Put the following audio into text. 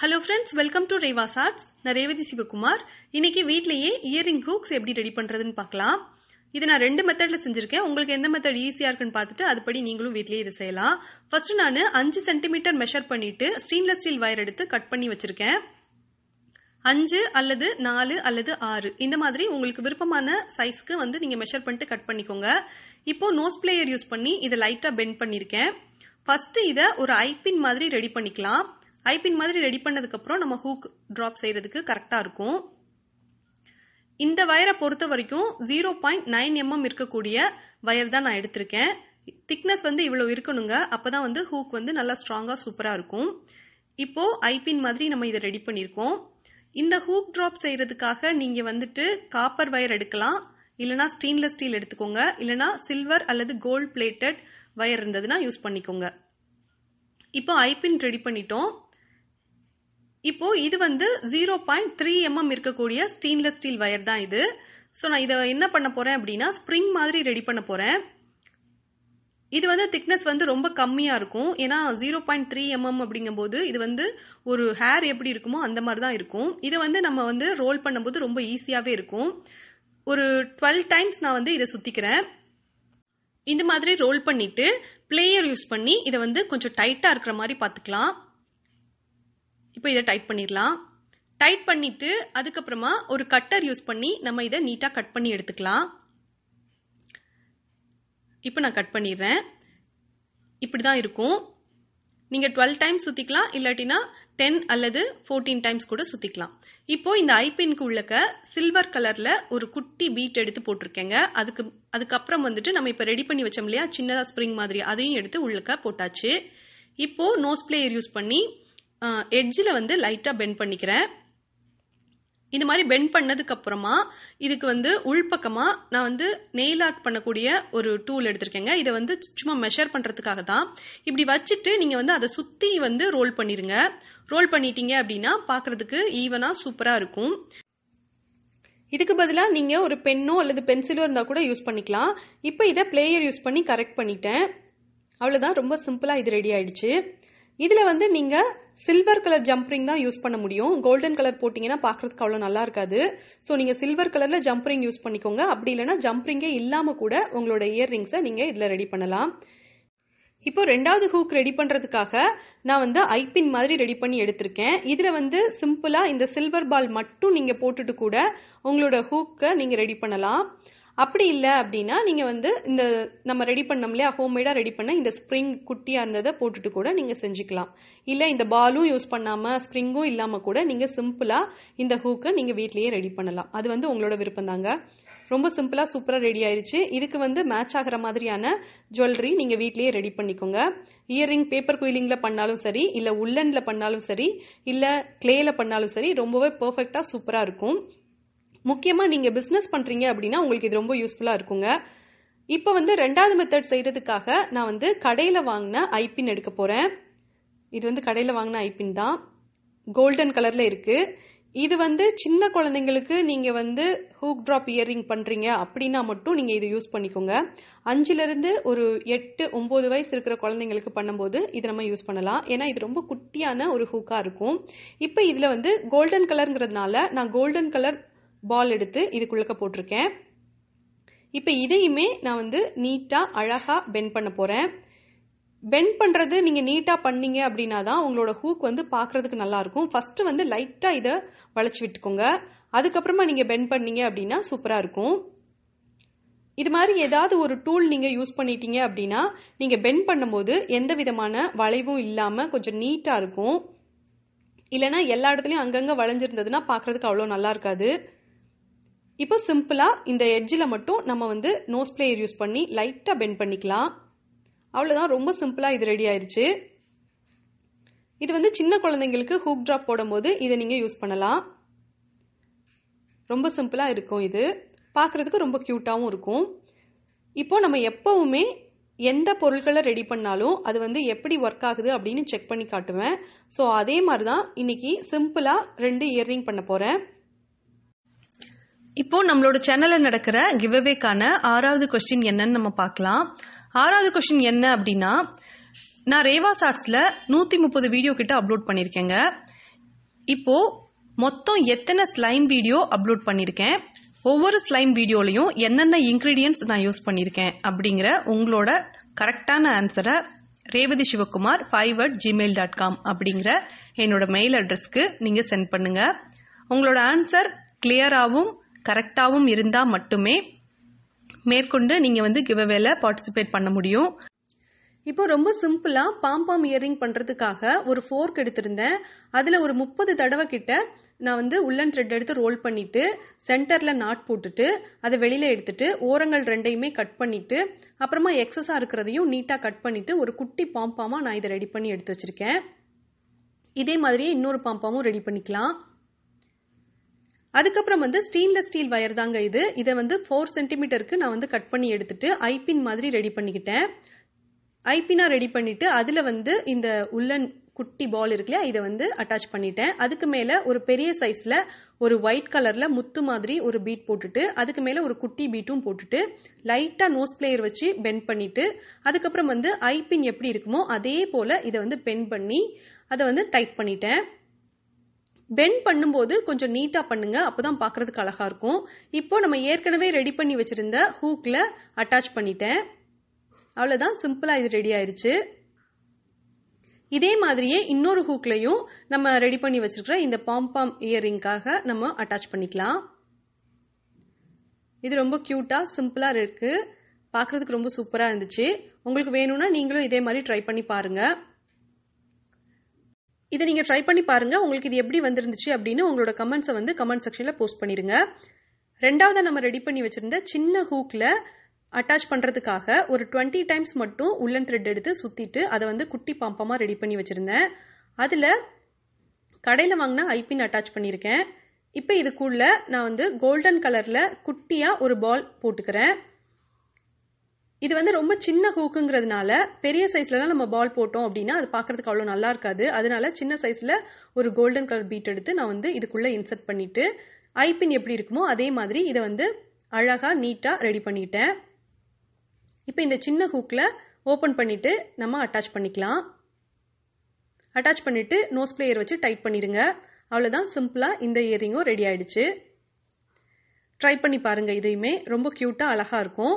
hello friends welcome to Reva's arts நான் ரேவதி சிவகுமார் இன்னைக்கு வீட்லேயே இயரிங் ஹூக்ஸ் எப்படி ரெடி பண்ணுறதுன்னு பார்க்கலாம் இதை நான் ரெண்டு மெத்தடில் செஞ்சுருக்கேன் உங்களுக்கு எந்த மெத்தட் ஈஸியாக இருக்குன்னு பார்த்துட்டு அதுபடி நீங்களும் வீட்லேயே இதை செய்யலாம் ஃபர்ஸ்ட் நான் அஞ்சு சென்டிமீட்டர் மெஷர் பண்ணிட்டு ஸ்டெயின்லெஸ் ஸ்டீல் வயர் எடுத்து கட் பண்ணி வச்சிருக்கேன் அஞ்சு அல்லது நாலு அல்லது ஆறு இந்த மாதிரி உங்களுக்கு விருப்பமான சைஸ்க்கு வந்து நீங்கள் மெஷர் பண்ணிட்டு கட் பண்ணிக்கோங்க இப்போ நோஸ் பிளேயர் யூஸ் பண்ணி இதை லைட்டாக பெண்ட் பண்ணியிருக்கேன் ஃபர்ஸ்ட் இதை ஒரு ஐபின் மாதிரி ரெடி பண்ணிக்கலாம் ஐபின் மாதிரி ரெடி பண்ணதுக்கப்புறம் நம்ம ஹூக் ட்ராப் செய்கிறதுக்கு கரெக்டாக இருக்கும் இந்த வயரை பொறுத்த வரைக்கும் ஜீரோ பாயிண்ட் நைன் எம்எம் இருக்கக்கூடிய வயர் தான் நான் எடுத்திருக்கேன் திக்னஸ் வந்து இவ்வளோ இருக்கணுங்க அப்போ தான் வந்து ஹூக் வந்து நல்லா ஸ்ட்ராங்காக சூப்பராக இருக்கும் இப்போது ஐபின் மாதிரி நம்ம இதை ரெடி பண்ணியிருக்கோம் இந்த ஹூக் ட்ராப் செய்கிறதுக்காக நீங்கள் வந்துட்டு காப்பர் வயர் எடுக்கலாம் இல்லனா ஸ்டெயின்லெஸ் ஸ்டீல் எடுத்துக்கோங்க இல்லனா சில்வர் அல்லது கோல்ட் பிளேட்டட் வயர் இருந்ததுன்னா யூஸ் பண்ணிக்கோங்க இப்போ ஐபின் ரெடி பண்ணிட்டோம் இப்போ இது வந்து ஜீரோ பாயிண்ட் த்ரீ எம்எம் இருக்கக்கூடிய ஸ்டெயின்லெஸ் ஸ்டீல் வயர் தான் இது ஸோ நான் இதை என்ன பண்ண போகிறேன் அப்படின்னா ஸ்ப்ரிங் மாதிரி ரெடி பண்ண போகிறேன் இது வந்து திக்னஸ் வந்து ரொம்ப கம்மியாக இருக்கும் ஏன்னா ஜீரோ பாயிண்ட் த்ரீ எம்எம் அப்படிங்கும்போது இது வந்து ஒரு ஹேர் எப்படி இருக்குமோ அந்த மாதிரி தான் இருக்கும் இதை வந்து நம்ம வந்து ரோல் பண்ணும்போது ரொம்ப ஈஸியாகவே இருக்கும் ஒரு டுவெல் டைம்ஸ் நான் வந்து இதை சுற்றிக்கிறேன் இந்த மாதிரி ரோல் பண்ணிட்டு பிளேயர் யூஸ் பண்ணி இதை வந்து கொஞ்சம் டைட்டாக இருக்கிற மாதிரி பார்த்துக்கலாம் இப்போ இதை டைட் பண்ணிடலாம் டைட் பண்ணிட்டு அதுக்கப்புறமா ஒரு கட்டர் யூஸ் பண்ணி நம்ம இதை நீட்டாக கட் பண்ணி எடுத்துக்கலாம் இப்போ நான் கட் பண்ணிடுறேன் இப்படி தான் இருக்கும் நீங்கள் டுவெல் டைம்ஸ் சுற்றிக்கலாம் இல்லாட்டினா டென் அல்லது ஃபோர்டீன் டைம்ஸ் கூட சுற்றிக்கலாம் இப்போ இந்த ஐபின்க்கு உள்ளக்க சில்வர் கலரில் ஒரு குட்டி பீட் எடுத்து போட்டிருக்கேங்க அதுக்கு அதுக்கப்புறம் வந்துட்டு நம்ம இப்போ ரெடி பண்ணி வச்சோம் இல்லையா சின்னதாக ஸ்ப்ரிங் மாதிரி அதையும் எடுத்து உள்ளக்க போட்டாச்சு இப்போ நோஸ் பிளேயர் யூஸ் பண்ணி எட்ஜில் வந்து லைட்டாக பெண்ட் பண்ணிக்கிறேன் இந்த மாதிரி பெண்ட் பண்ணதுக்கு அப்புறமா இதுக்கு வந்து உள்பக்கமாக நான் வந்து நெயில் ஆர்ட் பண்ணக்கூடிய ஒரு டூல் எடுத்திருக்கேங்க இதை வந்து சும்மா மெஷர் பண்ணுறதுக்காக தான் இப்படி வச்சுட்டு நீங்கள் வந்து அதை சுற்றி வந்து ரோல் பண்ணிடுங்க ரோல் பண்ணிட்டீங்க அப்படின்னா பார்க்கறதுக்கு ஈவனாக சூப்பராக இருக்கும் இதுக்கு பதிலாக நீங்கள் ஒரு பென்னோ அல்லது பென்சிலோ இருந்தால் கூட யூஸ் பண்ணிக்கலாம் இப்போ இதை பிளேயர் யூஸ் பண்ணி கரெக்ட் பண்ணிட்டேன் அவ்வளோதான் ரொம்ப சிம்பிளாக இது ரெடி ஆயிடுச்சு இதுல வந்து நீங்க சில்வர் கலர் ஜம்ப் ரிங் தான் யூஸ் பண்ண முடியும் கோல்டன் கலர் போட்டீங்கன்னா பார்க்கறதுக்கு அவ்வளோ நல்லா இருக்காது ஸோ நீங்கள் சில்வர் கலரில் ஜம்ப் ரிங் யூஸ் பண்ணிக்கோங்க அப்படி இல்லைனா ஜம்ப் ரிங்கே இல்லாமல் கூட உங்களோட இயர் ரிங்ஸ் நீங்கள் இதில் ரெடி பண்ணலாம் இப்போ ரெண்டாவது ஹூக் ரெடி பண்ணுறதுக்காக நான் வந்து ஐபின் மாதிரி ரெடி பண்ணி எடுத்திருக்கேன் இதில் வந்து சிம்பிளாக இந்த சில்வர் பால் மட்டும் நீங்கள் போட்டுட்டு கூட உங்களோட ஹூக்கை நீங்கள் ரெடி பண்ணலாம் அப்படி இல்லை அப்படின்னா நீங்கள் வந்து இந்த நம்ம ரெடி பண்ணோம் இல்லையா ஹோம்மேடாக ரெடி பண்ண இந்த ஸ்ப்ரிங் குட்டியாக இருந்ததை போட்டுட்டு கூட நீங்கள் செஞ்சுக்கலாம் இல்லை இந்த பாலும் யூஸ் பண்ணாமல் ஸ்ப்ரிங்கும் இல்லாமல் கூட நீங்கள் சிம்பிளாக இந்த ஹூக்கை நீங்கள் வீட்லேயே ரெடி பண்ணலாம் அது வந்து உங்களோட விருப்பம் தாங்க ரொம்ப சிம்பிளாக சூப்பராக ரெடி ஆயிடுச்சு இதுக்கு வந்து மேட்ச் ஆகிற மாதிரியான ஜுவல்லரி நீங்கள் வீட்லேயே ரெடி பண்ணிக்கோங்க இயரிங் பேப்பர் குயிலிங்கில் பண்ணாலும் சரி இல்லை உள்ளனில் பண்ணாலும் சரி இல்லை கிளேயில் பண்ணாலும் சரி ரொம்பவே பர்ஃபெக்டாக சூப்பராக இருக்கும் முக்கியமாக நீங்கள் பிஸ்னஸ் பண்ணுறீங்க அப்படின்னா உங்களுக்கு இது ரொம்ப யூஸ்ஃபுல்லாக இருக்குங்க இப்போ வந்து ரெண்டாவது மெத்தட் செய்கிறதுக்காக நான் வந்து கடையில் வாங்கின ஐபின் எடுக்க போகிறேன் இது வந்து கடையில் வாங்கின ஐபின் தான் கோல்டன் கலரில் இருக்குது இது வந்து சின்ன குழந்தைங்களுக்கு நீங்கள் வந்து ஹூக் ட்ராப் இயரிங் பண்ணுறீங்க அப்படின்னா மட்டும் நீங்கள் இது யூஸ் பண்ணிக்கோங்க அஞ்சுலேருந்து ஒரு எட்டு ஒம்பது வயசு இருக்கிற குழந்தைங்களுக்கு பண்ணும்போது இது நம்ம யூஸ் பண்ணலாம் ஏன்னா இது ரொம்ப குட்டியான ஒரு ஹூக்காக இருக்கும் இப்போ இதில் வந்து கோல்டன் கலருங்கிறதுனால நான் கோல்டன் கலர் பால் எடுத்து இதுக்குள்ளக்க போட்டிருக்கேன் இப்போ இதையுமே நான் வந்து நீட்டாக அழகாக பெண்ட் பண்ண போகிறேன் பெண்ட் பண்ணுறது நீங்கள் நீட்டாக பண்ணீங்க அப்படின்னா தான் உங்களோட ஹூக் வந்து பார்க்குறதுக்கு நல்லாயிருக்கும் ஃபஸ்ட்டு வந்து லைட்டாக இதை வளைச்சி விட்டுக்கோங்க அதுக்கப்புறமா நீங்கள் பெண்ட் பண்ணீங்க அப்படின்னா சூப்பராக இருக்கும் இது மாதிரி ஏதாவது ஒரு டூல் நீங்கள் யூஸ் பண்ணிட்டீங்க அப்படின்னா நீங்கள் பெண்ட் பண்ணும்போது எந்த விதமான வளைவும் இல்லாமல் கொஞ்சம் நீட்டாக இருக்கும் இல்லைனா எல்லா இடத்துலையும் அங்கங்கே வளைஞ்சிருந்ததுன்னா பார்க்குறதுக்கு அவ்வளோ நல்லா இருக்காது இப்போ சிம்பிளாக இந்த எட்ஜில் மட்டும் நம்ம வந்து நோஸ் பிளேயர் யூஸ் பண்ணி லைட்டாக பெண்ட் பண்ணிக்கலாம் அவ்வளோதான் ரொம்ப சிம்பிளாக இது ரெடி ஆயிருச்சு இது வந்து சின்ன குழந்தைங்களுக்கு ஹூக் ட்ராப் போடும்போது இதை நீங்கள் யூஸ் பண்ணலாம் ரொம்ப சிம்பிளாக இருக்கும் இது பார்க்குறதுக்கு ரொம்ப க்யூட்டாகவும் இருக்கும் இப்போ நம்ம எப்போவுமே எந்த பொருட்களை ரெடி பண்ணாலும் அது வந்து எப்படி ஒர்க் ஆகுது அப்படின்னு செக் பண்ணி காட்டுவேன் ஸோ அதே மாதிரி தான் இன்னைக்கு சிம்பிளாக ரெண்டு இயர்ரிங் பண்ண போகிறேன் இப்போ நம்மளோட சேனல்ல நடக்கிற கிவ்அவேக்கான ஆறாவது கொஸ்டின் என்னன்னு நம்ம பார்க்கலாம் ஆறாவது கொஸ்டின் என்ன அப்படின்னா நான் ரேவா சாட்ஸ்ல நூற்றி முப்பது வீடியோ கிட்ட அப்லோட் பண்ணிருக்கேங்க இப்போ மொத்தம் எத்தனை ஸ்லைம் வீடியோ அப்லோட் பண்ணியிருக்கேன் ஒவ்வொரு ஸ்லைம் வீடியோலையும் என்னென்ன இன்க்ரீடியன்ஸ் நான் யூஸ் பண்ணியிருக்கேன் அப்படிங்கிற உங்களோட கரெக்டான ஆன்சரை Revathi Sivakumar five at Gmail dot com அப்படிங்கிற என்னோட மெயில் அட்ரஸ்க்கு நீங்கள் சென்ட் பண்ணுங்கள் உங்களோட ஆன்சர் கிளியராகவும் கரெக்டாகவும் இருந்தால் மட்டுமே மேற்கொண்டு நீங்கள் வந்து கிவ்அவேல பார்ட்டிசிபேட் பண்ண முடியும் இப்போ ரொம்ப சிம்பிளாக பாம்பாம் இயரிங் பண்ணுறதுக்காக ஒரு ஃபோர்க் எடுத்திருந்தேன் அதில் ஒரு முப்பது தடவை கிட்ட நான் வந்து உள்ளன் த்ரெட் எடுத்து ரோல் பண்ணிவிட்டு சென்டரில் நாட் போட்டுட்டு அதை வெளியில் எடுத்துட்டு ஓரங்கள் ரெண்டையுமே கட் பண்ணிவிட்டு அப்புறமா எக்ஸஸாக இருக்கிறதையும் நீட்டாக கட் பண்ணிவிட்டு ஒரு குட்டி பாம்பாமாக நான் இதை ரெடி பண்ணி எடுத்து வச்சுருக்கேன் இதே மாதிரியே இன்னொரு பாம்பாமும் ரெடி பண்ணிக்கலாம் அதுக்கப்புறம் வந்து ஸ்டெயின்லெஸ் ஸ்டீல் வயர் தாங்க இது இதை வந்து ஃபோர் சென்டிமீட்டருக்கு நான் வந்து கட் பண்ணி எடுத்துட்டு ஐபின் மாதிரி ரெடி பண்ணிக்கிட்டேன் ஐபினா ரெடி பண்ணிட்டு அதுல வந்து இந்த உள்ளன் குட்டி பால் இருக்குல்லையா இதை வந்து அட்டாச் பண்ணிட்டேன் அதுக்கு மேல ஒரு பெரிய சைஸ்ல ஒரு ஒயிட் கலர்ல முத்து மாதிரி ஒரு பீட் போட்டுட்டு அதுக்கு மேல ஒரு குட்டி பீட்டும் போட்டுட்டு லைட்டா நோஸ் பிளேயர் வச்சு பெண்ட் பண்ணிட்டு அதுக்கப்புறம் வந்து ஐபின் எப்படி இருக்குமோ அதே போல இதை வந்து பெண்ட் பண்ணி அதை வந்து டைட் பண்ணிட்டேன் பெண்ட் பண்ணும்போது கொஞ்சம் நீட்டாக பண்ணுங்க அப்போதான் பார்க்கறதுக்கு அழகாக இருக்கும் இப்போ நம்ம ஏற்கனவே ரெடி பண்ணி வச்சிருந்த ஹூக்கில் அட்டாச் பண்ணிட்டேன் அவ்வளோதான் சிம்பிளாக இது ரெடி ஆயிருச்சு இதே மாதிரியே இன்னொரு ஹூக்லையும் நம்ம ரெடி பண்ணி வச்சிருக்கிற இந்த பாம்பாம் இயரிங்காக நம்ம அட்டாச் பண்ணிக்கலாம் இது ரொம்ப க்யூட்டாக சிம்பிளாக இருக்குது பார்க்குறதுக்கு ரொம்ப சூப்பராக இருந்துச்சு உங்களுக்கு வேணும்னா நீங்களும் இதே மாதிரி ட்ரை பண்ணி பாருங்கள் இதை நீங்கள் ட்ரை பண்ணி பாருங்கள் உங்களுக்கு இது எப்படி வந்துருந்துச்சு அப்படின்னு உங்களோட கமெண்ட்ஸை வந்து கமெண்ட் செக்ஷனில் போஸ்ட் பண்ணிடுங்க ரெண்டாவது நம்ம ரெடி பண்ணி வச்சுருந்த சின்ன ஹூக்கில் அட்டாச் பண்ணுறதுக்காக ஒரு டுவெண்ட்டி டைம்ஸ் மட்டும் உள்ளன் த்ரெட் எடுத்து சுற்றிட்டு அதை வந்து குட்டி பாம்பமாக ரெடி பண்ணி வச்சுருந்தேன் அதில் கடையில் வாங்கினா ஐபின் அட்டாச் பண்ணியிருக்கேன் இப்போ இதுக்குள்ள நான் வந்து கோல்டன் கலரில் குட்டியாக ஒரு பால் போட்டுக்கிறேன் இது வந்து ரொம்ப சின்ன ஹூக்குங்கிறதுனால பெரிய சைஸ்லலாம் நம்ம பால் போட்டோம் அப்படின்னா அது பார்க்கறதுக்கு அவ்வளோ நல்லா இருக்காது அதனால சின்ன சைஸில் ஒரு கோல்டன் கலர் பீட் எடுத்து நான் வந்து இதுக்குள்ளே இன்சர்ட் பண்ணிவிட்டு ஐபின் எப்படி இருக்குமோ அதே மாதிரி இதை வந்து அழகாக நீட்டாக ரெடி பண்ணிட்டேன் இப்போ இந்த சின்ன ஹூக்கில் ஓப்பன் பண்ணிவிட்டு நம்ம அட்டாச் பண்ணிக்கலாம் அட்டாச் பண்ணிவிட்டு நோஸ் பிளேயர் வச்சு டைட் பண்ணிருங்க அவ்வளோதான் சிம்பிளாக இந்த இயரிங்கும் ரெடி ஆயிடுச்சு ட்ரை பண்ணி பாருங்கள் இதையுமே ரொம்ப க்யூட்டாக அழகாக இருக்கும்